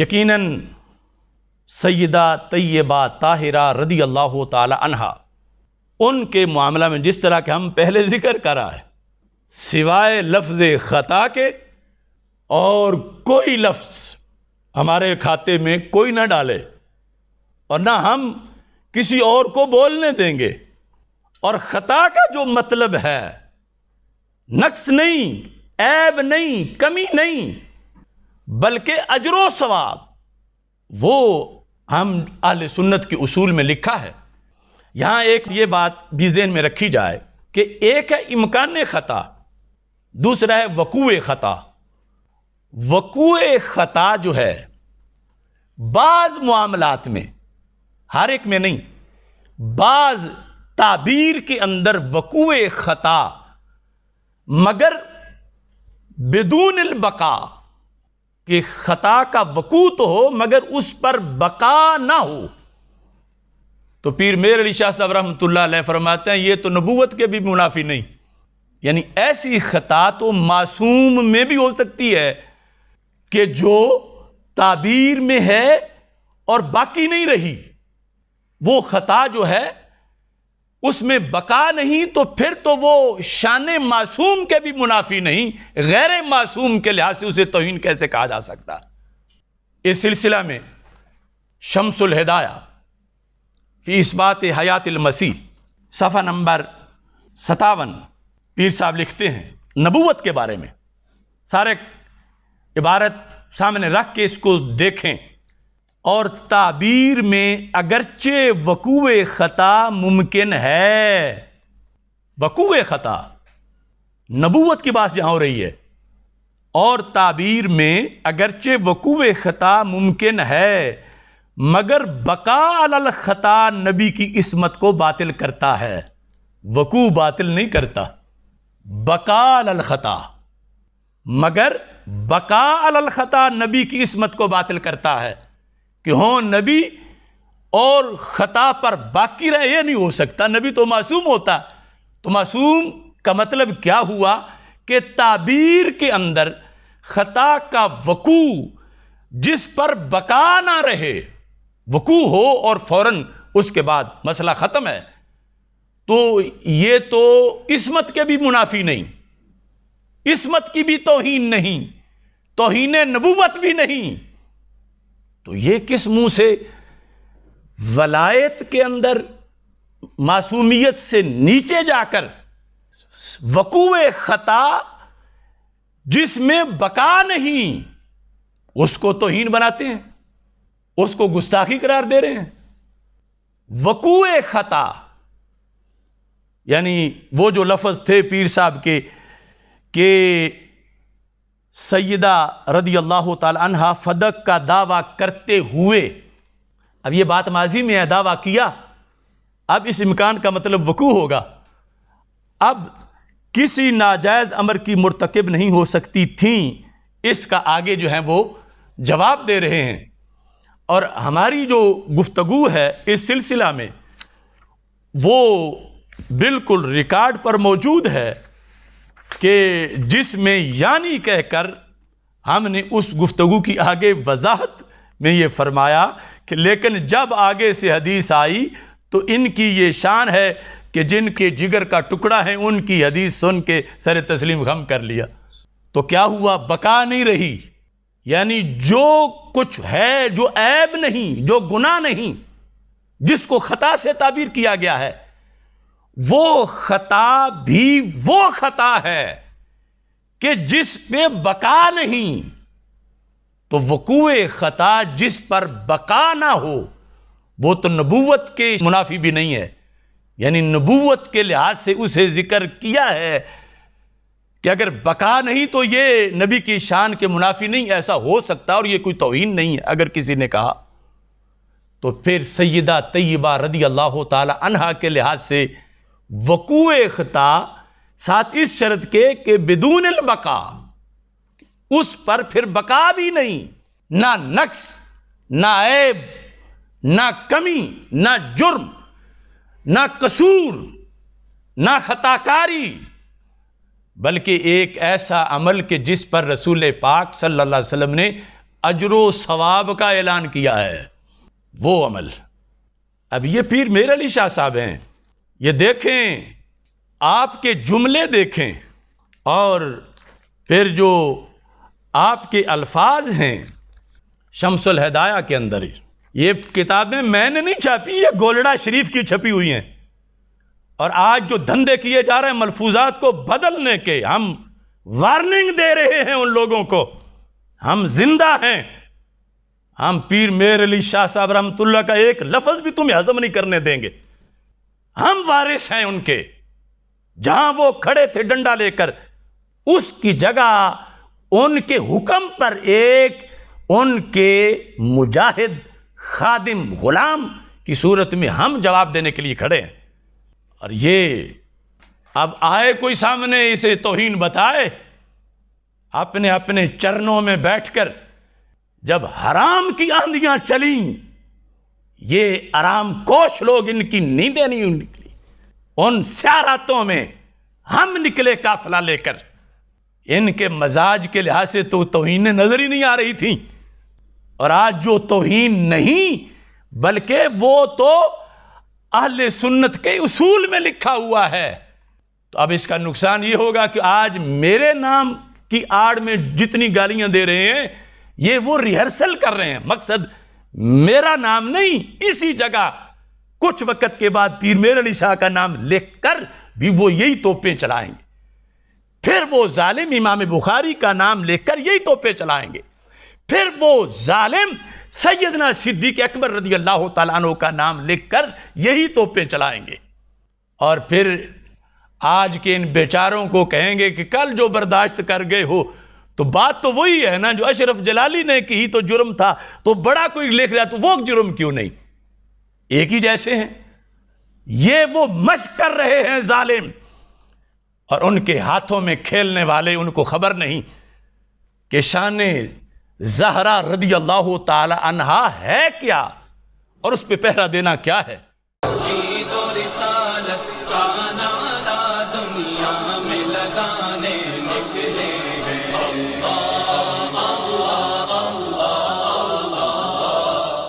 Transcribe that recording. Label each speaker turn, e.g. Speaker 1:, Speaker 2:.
Speaker 1: यकीनन सैदा तय्यबा ताहिरा रदी अल्लाह तहा उनके मामला में जिस तरह के हम पहले ज़िक्र करा है सिवाय लफ्ज़ ख़ता के और कोई लफ्ज़ हमारे खाते में कोई ना डाले और ना हम किसी और को बोलने देंगे और ख़ता का जो मतलब है नक्स नहीं ऐब नहीं कमी नहीं बल्कि अजरों सवाब वो हम आल सुन्नत के उसूल में लिखा है यहाँ एक ये बात भी जेन में रखी जाए कि एक है इम्कान ख़ता दूसरा है वकूए ख़ता वकूए ख़ता जो है बाज़ मामलात में हर एक में नहीं बाज़ ताबीर के अंदर वकूए ख़ता मगर बिदून बका कि खता का वकू तो हो मगर उस पर बका ना हो तो पीर मेर अली शाह साहब रहमत फरमाते हैं ये तो नबूत के भी मुनाफी नहीं यानी ऐसी खता तो मासूम में भी हो सकती है कि जो ताबीर में है और बाकी नहीं रही वो खता जो है उसमें बका नहीं तो फिर तो वो शान मासूम के भी मुनाफी नहीं गैर मासूम के लिहाज से उसे तोहन कैसे कहा जा सकता इस सिलसिला में शमसुल हदाया फी इस्बात हयातिल मसीह सफ़ा नंबर सतावन पीर साहब लिखते हैं नबूत के बारे में सारे इबारत सामने रख के इसको देखें और ताबीर में अगरचे वकूव ख़ता मुमकिन है वकूव ख़ता नबूवत की बात यहाँ हो रही है और ताबीर में अगरचे वकूव ख़ता मुमकिन है मगर बका ख़ता नबी की इसमत को बातिल करता है वकू बातिल नहीं करता बका ख़ता मगर बका ख़ता नबी की इसमत को बातिल करता है कि हों नबी और ख़ता पर बाकी रहे ये नहीं हो सकता नबी तो मासूम होता तो मासूम का मतलब क्या हुआ कि ताबीर के अंदर ख़ता का वकू जिस पर बका ना रहे वकू हो और फ़ौरन उसके बाद मसला ख़त्म है तो ये तो इसमत के भी मुनाफी नहीं इसमत की भी तोहन नहीं तोहन नबूवत भी नहीं तो ये किस मुंह से वलायत के अंदर मासूमियत से नीचे जाकर वकूए ख़ता जिसमें बका नहीं उसको तोहन बनाते हैं उसको गुस्ताखी करार दे रहे हैं वकूए ख़ता यानी वो जो लफ्ज़ थे पीर साहब के के सैदा रदी अल्लाह तहा फदक का दावा करते हुए अब ये बात माजी में है दावा किया अब इस इम्कान का मतलब वकू होगा अब किसी नाजायज़ अमर की मरतकब नहीं हो सकती थी इसका आगे जो है वो जवाब दे रहे हैं और हमारी जो गुफ्तु है इस सिलसिला में वो बिल्कुल रिकॉर्ड पर मौजूद है कि जिसमें यानी कहकर हमने उस गुफ्तगु की आगे वजाहत में ये फरमाया कि लेकिन जब आगे से हदीस आई तो इनकी ये शान है कि जिनके जिगर का टुकड़ा है उनकी हदीस सुन के सर तस्लीम गम कर लिया तो क्या हुआ बका नहीं रही यानी जो कुछ है जो ऐब नहीं जो गुना नहीं जिसको ख़ता से ताबीर किया गया है वो खता भी वो खता है कि जिस पे बका नहीं तो वकूए खता जिस पर बका ना हो वो तो नबूवत के मुनाफी भी नहीं है यानी नबूवत के लिहाज से उसे ज़िक्र किया है कि अगर बका नहीं तो ये नबी की शान के मुनाफी नहीं ऐसा हो सकता और ये कोई तोहन नहीं है अगर किसी ने कहा तो फिर सैदा तय्यबा रदी अल्लाह तहा के लिहाज से वकू खता साथ इस शर्त के कि बिदून बका उस पर फिर बका भी नहीं ना नक्स ना ऐब ना कमी ना जुर्म ना कसूर ना खताकारी बल्कि एक ऐसा अमल के जिस पर रसूल पाक सल्लल्लाहु अलैहि वसल्लम ने अजर सवाब का ऐलान किया है वो अमल अब ये पीर मेरे अली शाह साहब हैं ये देखें आपके जुमले देखें और फिर जो आपके अल्फाज हैं शमसुल हदाया के अंदर ही ये किताबें मैंने नहीं छापी ये गोलड़ा शरीफ की छपी हुई हैं और आज जो धंधे किए जा रहे हैं मलफूजात को बदलने के हम वार्निंग दे रहे हैं उन लोगों को हम जिंदा हैं हम पीर मेर अली शाह साहब रहमतुल्ला का एक लफ्ज़ भी तुम्हें हजम नहीं करने देंगे हम वारिस हैं उनके जहां वो खड़े थे डंडा लेकर उसकी जगह उनके हुक्म पर एक उनके मुजाहिद खादिम गुलाम की सूरत में हम जवाब देने के लिए खड़े हैं और ये अब आए कोई सामने इसे तोहीन बताए अपने अपने चरणों में बैठकर जब हराम की आंधियां चलीं ये आराम कोश लोग इनकी नींदें नहीं निकली उन स्यारातों में हम निकले काफिला लेकर इनके मजाज के लिहाज से तो तोहन नज़र ही नहीं आ रही थी और आज जो तोहन नहीं बल्कि वो तो अहल सुन्नत के उसूल में लिखा हुआ है तो अब इसका नुकसान ये होगा कि आज मेरे नाम की आड़ में जितनी गालियां दे रहे हैं ये वो रिहर्सल कर रहे हैं मकसद मेरा नाम नहीं इसी जगह कुछ वक्त के बाद पीर मेर अली शाह का नाम लिखकर भी वो यही तोपें चलाएंगे फिर वो जालिम इमाम बुखारी का नाम लेकर यही तोपे चलाएंगे फिर वो जालिम सैदना सिद्दीक अकबर रजी अल्लाह तु का नाम लेकर यही तोपे चलाएंगे और फिर आज के इन बेचारों को कहेंगे कि कल जो बर्दाश्त कर गए हो तो बात तो वही है ना जो अशरफ जलाली ने की तो जुर्म था तो बड़ा कोई लिख रहा तो वो जुर्म क्यों नहीं एक ही जैसे हैं ये वो मश कर रहे हैं जालिम और उनके हाथों में खेलने वाले उनको खबर नहीं कि शान जहरा रदी अल्लाह तला है क्या और उस पर पहरा देना क्या है